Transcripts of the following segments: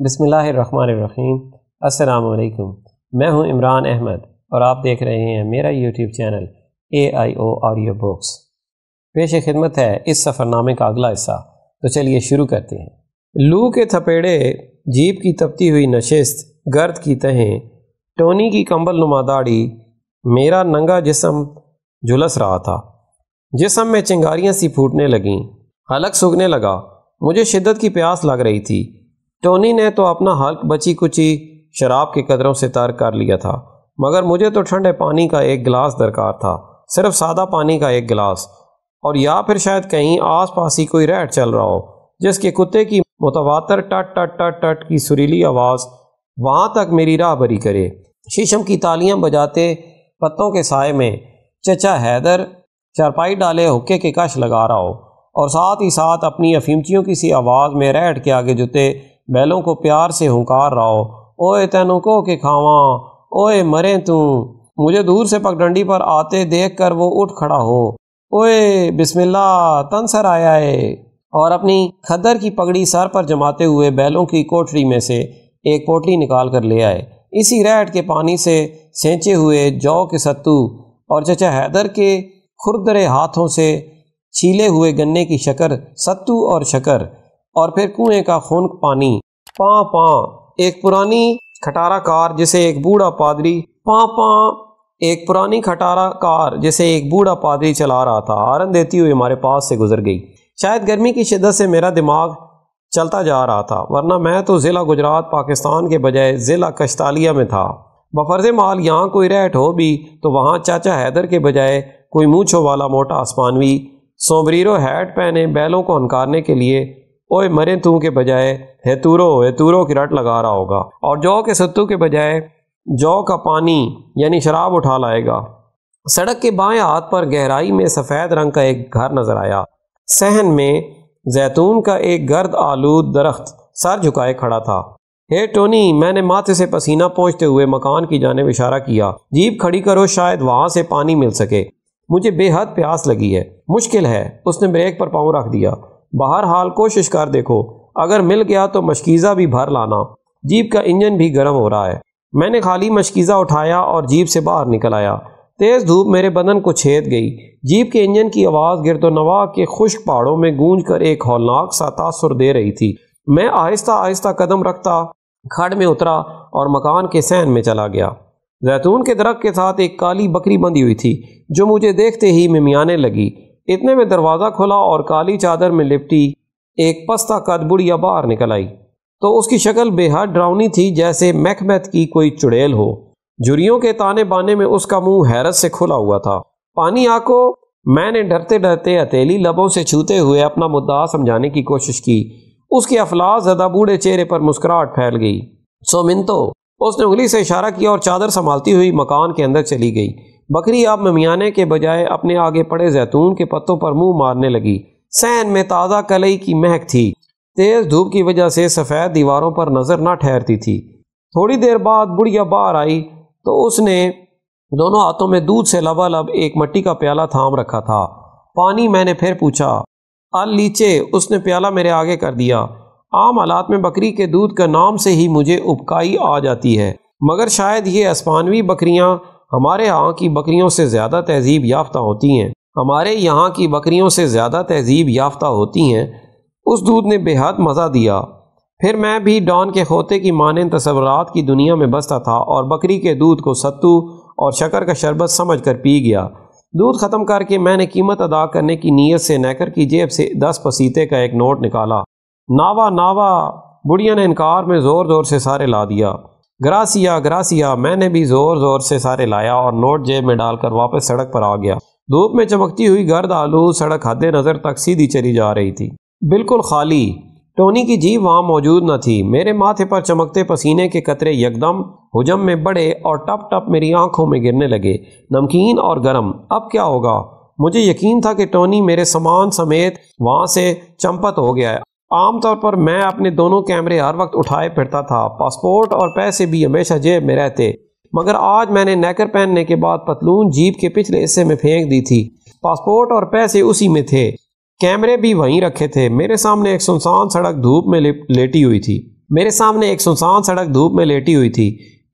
बसमीम अलकुम मैं हूं इमरान अहमद और आप देख रहे हैं मेरा YouTube channel A I O audio books पेश खिदमत है इस सफ़रनामे का अगला हिस्सा तो चलिए शुरू करते हैं लू के थपेड़े जीप की तपती हुई नशस्त गर्द की तहें टोनी की कंबल नुमा दाढ़ी मेरा नंगा जिसम झुलस रहा था जिसम में चिंगारियाँ सी फूटने लगीं हलक सूखने लगा मुझे शिद्दत की प्यास लग रही थी टोनी ने तो अपना हल्क बची कुची शराब के कदरों से तर कर लिया था मगर मुझे तो ठंडे पानी का एक गिलास दरकार था सिर्फ सादा पानी का एक गिलास और या फिर शायद कहीं आस पास ही कोई रेड चल रहा हो जिसके कुत्ते की मुतवातर टट टट टट टट की सुरीली आवाज़ वहाँ तक मेरी राह बरी करे शीशम की तालियां बजाते पत्तों के साय में चचा हैदर चारपाई डाले हुक्के के कश लगा रहा हो और साथ ही साथ अपनी अफीमचियों की सी आवाज़ में रेड के आगे जुते बैलों को प्यार से हुंकार रहा ओए तेनों को के खावा ओए मरे तू मुझे दूर से पगडंडी पर आते देख कर वो उठ खड़ा हो ओए बिस्मिल्लाह तनसर आया है और अपनी खदर की पगड़ी सर पर जमाते हुए बैलों की कोठरी में से एक पोटली निकाल कर ले आए इसी रैट के पानी से सेंचे हुए जौ के सत्तू और चचा हैदर के खुरदरे हाथों से छीले हुए गन्ने की शकर सत्तू और शकर और फिर कुएं का खून पानी पा पा एक पुरानी खटारा कार जिसे एक बूढ़ा पादरी पा पा एक पुरानी खटारा कार जिसे एक बूढ़ा पादरी चला रहा था आरन देती हुई हमारे पास से गुजर गई शायद गर्मी की शिद्दत से मेरा दिमाग चलता जा रहा था वरना मैं तो ज़िला गुजरात पाकिस्तान के बजाय ज़िला कश्तालिया में था बफर्ज माल यहाँ कोई रेट हो भी तो वहाँ चाचा हैदर के बजाय कोई मूँछों वाला मोटा आसमानवी सोमरीरो हैट पहने बैलों को अनकारने के लिए ओए मरे तू के बजाय हेतूरो हेतूरो की रट लगा रहा होगा और जौ के सत्तू के बजाय जौ का पानी यानी शराब उठा लाएगा सड़क के बाएं हाथ पर गहराई में सफ़ेद रंग का एक घर नजर आया सहन में जैतून का एक गर्द आलू दरख्त सर झुकाए खड़ा था हे टोनी मैंने माथे से पसीना पहुँचते हुए मकान की जानब इशारा किया जीप खड़ी करो शायद वहाँ से पानी मिल सके मुझे बेहद प्यास लगी है मुश्किल है उसने ब्रेक पर पाँव रख दिया बाहर हाल कोशिश कर देखो अगर मिल गया तो मशकीज़ा भी भर लाना जीप का इंजन भी गर्म हो रहा है मैंने खाली मशकीज़ा उठाया और जीप से बाहर निकल आया तेज़ धूप मेरे बदन को छेद गई जीप के इंजन की आवाज़ गिरदोनवा तो के खुश्क पहाड़ों में गूंज कर एक हौलनाक सा तासुर दे रही थी मैं आहिस्ता आहिस्ता कदम रखता खड़ में उतरा और मकान के सहन में चला गया जैतून के दरख्त के साथ एक काली बकरी बंधी हुई थी जो मुझे देखते ही मिमियाने लगी इतने में दरवाज़ा खुला और काली चादर में लिपटी एक पस्ता कद बुढ़िया बाहर निकल आई तो उसकी शक्ल बेहद ड्राउनी थी जैसे मैकमैथ की कोई चुड़ैल हो जुरियों के ताने बाने में उसका मुंह हैरत से खुला हुआ था पानी आको मैंने डरते डरते हथेली लबों से छूते हुए अपना मुद्दा समझाने की कोशिश की उसके अफलास जदा बूढ़े चेहरे पर मुस्कुराहट फैल गई सोमिन तो उसने उंगली से इशारा किया और चादर संभालती हुई मकान के अंदर चली गई बकरी अब ममियाने के बजाय अपने आगे पड़े जैतून के पत्तों पर मुंह मारने लगी सैन में ताज़ा कलई की महक थी तेज़ धूप की वजह से सफ़ेद दीवारों पर नज़र ना ठहरती थी थोड़ी देर बाद बुढ़िया बाहर आई तो उसने दोनों हाथों में दूध से लबालब एक मट्टी का प्याला थाम रखा था पानी मैंने फिर पूछा अल लीचे उसने प्याला मेरे आगे कर दिया आम हालात में बकरी के दूध का नाम से ही मुझे उपकाई आ जाती है मगर शायद ये अस्पानवी बकरियां हमारे यहाँ की बकरियों से ज़्यादा तहजीब याफ्ता होती हैं हमारे यहाँ की बकरियों से ज़्यादा तहजीब याफ्ता होती हैं उस दूध ने बेहद मज़ा दिया फिर मैं भी डॉन के खोते की माने तस्वरत की दुनिया में बसता था और बकरी के दूध को सत्तू और शकर का शरबत समझ कर पी गया दूध ख़त्म करके मैंने कीमत अदा करने की नीयत से नैकर की जेब से दस पसीते का एक नोट निकाला नावा नावा बुढ़िया ने इनकार में ज़ोर ज़ोर से सारे ला दिया ग्रासिया ग्रासिया मैंने भी ज़ोर ज़ोर से सारे लाया और नोट जेब में डालकर वापस सड़क पर आ गया धूप में चमकती हुई गर्द आलू सड़क हद नज़र तक सीधी चली जा रही थी बिल्कुल खाली टोनी की जीव वहाँ मौजूद न थी मेरे माथे पर चमकते पसीने के कतरे यकदम हुजम में बड़े और टप टप मेरी आंखों में गिरने लगे नमकीन और गर्म अब क्या होगा मुझे यकीन था कि टोनी मेरे सामान समेत वहाँ से चंपत हो गया है आमतौर पर मैं अपने दोनों कैमरे हर वक्त उठाए फिरता था पासपोर्ट और पैसे भी हमेशा जेब में रहते मगर आज मैंने नेकर पहनने के बाद पतलून जीप के पिछले हिस्से में फेंक दी थी पासपोर्ट और पैसे उसी में थे कैमरे भी वहीं रखे थे मेरे सामने एक सुनसान सड़क धूप में लेटी हुई थी मेरे सामने एक सुनसान सड़क धूप में लेटी हुई थी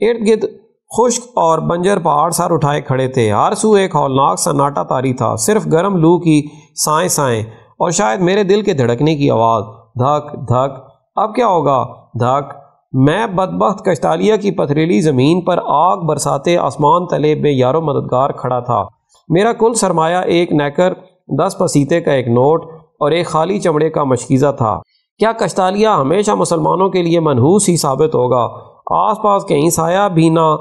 इर्द गिर्द खुश्क और बंजर पहाड़ सर उठाए खड़े थे हर सू एक हौलनाक सन्नाटा तारी था सिर्फ गर्म लू की साए साए और शायद मेरे दिल के धड़कने की आवाज़ धक धक अब क्या होगा धक मैं बदबخت कश्तालिया की पथरीली ज़मीन पर आग बरसाते आसमान तले में यारो मददगार खड़ा था मेरा कुल सरमाया एक नैकर दस पसीते का एक नोट और एक खाली चमड़े का मशकीज़ा था क्या कश्तालिया हमेशा मुसलमानों के लिए मनहूस ही साबित होगा आस पास कहीं साया भी ना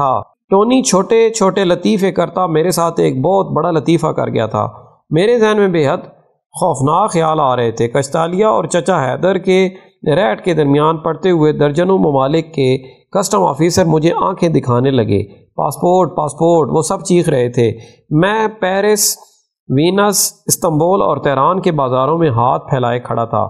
था टोनी छोटे छोटे लतीफ़े करता मेरे साथ एक बहुत बड़ा लतीफ़ा कर गया था मेरे जहन में बेहद खौफनाक ख्याल आ रहे थे कश्तालिया और चचा हैदर के रैट के दरमियान पड़ते हुए दर्जनों ममालिक के कस्टम ऑफिसर मुझे आंखें दिखाने लगे पासपोर्ट पासपोर्ट वो सब चीख रहे थे मैं पेरिस वीनस इस्तंबुल और तहरान के बाज़ारों में हाथ फैलाए खड़ा था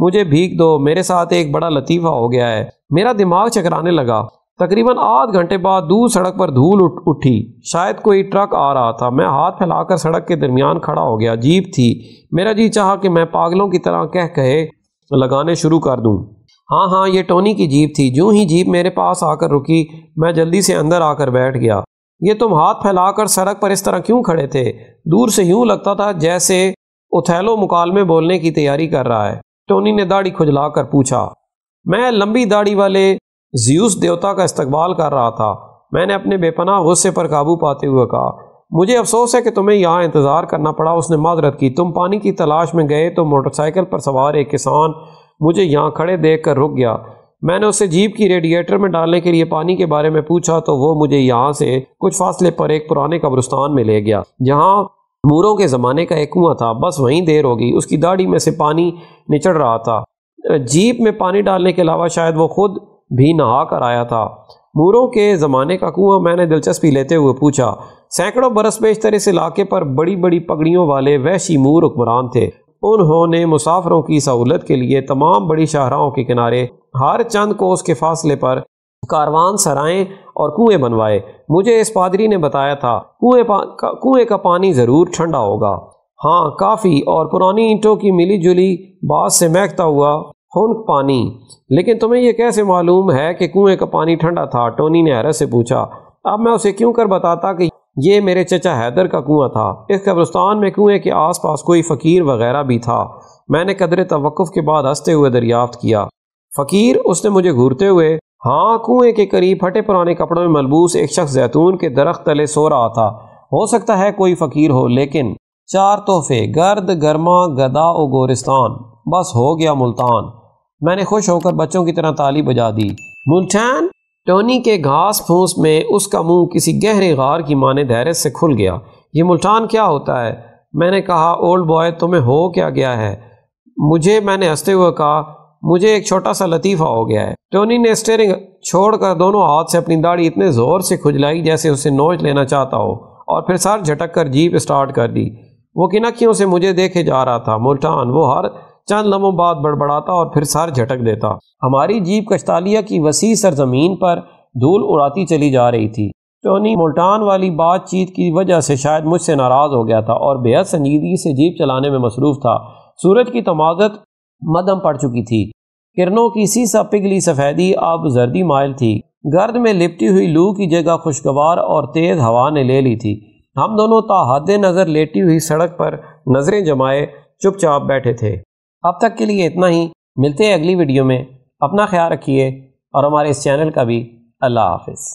मुझे भीग दो मेरे साथ एक बड़ा लतीफ़ा हो गया है मेरा दिमाग चकराने लगा तकरीबन आध घंटे बाद दूर सड़क पर धूल उठी शायद कोई ट्रक आ रहा था मैं हाथ फैलाकर सड़क के दरमियान खड़ा हो गया जीप थी मेरा जी चाह कि मैं पागलों की तरह कह कहे लगाने शुरू कर दूं हाँ हाँ ये टोनी की जीप थी जो ही जीप मेरे पास आकर रुकी मैं जल्दी से अंदर आकर बैठ गया ये तुम हाथ फैलाकर सड़क पर इस तरह क्यों खड़े थे दूर से यूं लगता था जैसे उथैलो मुकालमे बोलने की तैयारी कर रहा है टोनी ने दाढ़ी खुजला कर पूछा मैं लंबी दाढ़ी वाले ज्यूस देवता का इस्तकबाल कर रहा था मैंने अपने बेपनाह गुस्से पर काबू पाते हुए कहा मुझे अफसोस है कि तुम्हें यहाँ इंतज़ार करना पड़ा उसने माजरत की तुम पानी की तलाश में गए तो मोटरसाइकिल पर सवार एक किसान मुझे यहाँ खड़े देख कर रुक गया मैंने उससे जीप की रेडिएटर में डालने के लिए पानी के बारे में पूछा तो वो मुझे यहाँ से कुछ फासले पर एक पुराने कब्रिस्तान में ले गया जहाँ मूरों के ज़माने का एक कुआं था बस वहीं देर होगी उसकी दाढ़ी में से पानी निचड़ रहा था जीप में पानी डालने के अलावा शायद वो खुद भी नहा कर आया था मूरों के ज़माने का कुआं मैंने दिलचस्पी लेते हुए पूछा सैकड़ों बरस बेशतर इस इलाके पर बड़ी बड़ी पगड़ियों वाले वैशी मूर हुक्मरान थे उन्होंने मुसाफरों की सहूलत के लिए तमाम बड़ी शाहराओं के किनारे हर चंद कोस के फासले पर कारवान सराएं और कुएं बनवाए मुझे इस पादरी ने बताया था कुएं कुएं का पानी ज़रूर ठंडा होगा हाँ काफ़ी और पुरानी ईंटों की मिली जुली बात से महकता हुआ हुन पानी लेकिन तुम्हें यह कैसे मालूम है कि कुएं का पानी ठंडा था टोनी ने हैरत से पूछा अब मैं उसे क्यों कर बताता कि ये मेरे चचा हैदर का कुआं था इस कब्रस्तान में कुएं के आसपास कोई फ़कीर वगैरह भी था मैंने कदर तवक़ के बाद हंसते हुए दरियाफ्त किया फ़कीर उसने मुझे घूरते हुए हाँ कुएं के करीब फटे पुराने कपड़ों में मलबूस एक शख्स जैतून के दरख्त तले सो रहा था हो सकता है कोई फ़कीर हो लेकिन चार तोहफे गर्द गर्मा गदा और गोरिस्तान बस हो गया मुल्तान मैंने खुश होकर बच्चों की तरह ताली बजा दी मुल्तान टोनी के घास फूस में उसका मुंह किसी गहरे गार की माने धैर्य से खुल गया ये मुल्तान क्या होता है मैंने कहा ओल्ड बॉय तुम्हें हो क्या गया है मुझे मैंने हंसते हुए कहा मुझे एक छोटा सा लतीफ़ा हो गया है टोनी ने स्टेरिंग छोड़कर दोनों हाथ से अपनी दाढ़ी इतने ज़ोर से खुजलाई जैसे उसे नोच लेना चाहता हो और फिर सर झटक कर जीप स्टार्ट कर दी वो किनकियों से मुझे देखे जा रहा था मुल्तान वो हर चंद लम्हों बाद बड़बड़ाता और फिर सर झटक देता हमारी जीप कश्तालिया की वसी सरजमीन पर धूल उड़ाती चली जा रही थी टोनी मुल्टान वाली बातचीत की वजह से शायद मुझसे नाराज़ हो गया था और बेहद संजीदगी से जीप चलाने में मसरूफ़ था सूरज की तमाजत मदम पड़ चुकी थी किरणों की सी सा पिघली सफ़ेदी अब जर्दी मायल थी गर्द में लिपटी हुई लू की जगह खुशगवार और तेज़ हवा ने ले ली थी हम दोनों ताहद नज़र लेटी हुई सड़क पर नज़रें जमाए चुपचाप बैठे थे अब तक के लिए इतना ही मिलते हैं अगली वीडियो में अपना ख्याल रखिए और हमारे इस चैनल का भी अल्लाह हाफिज़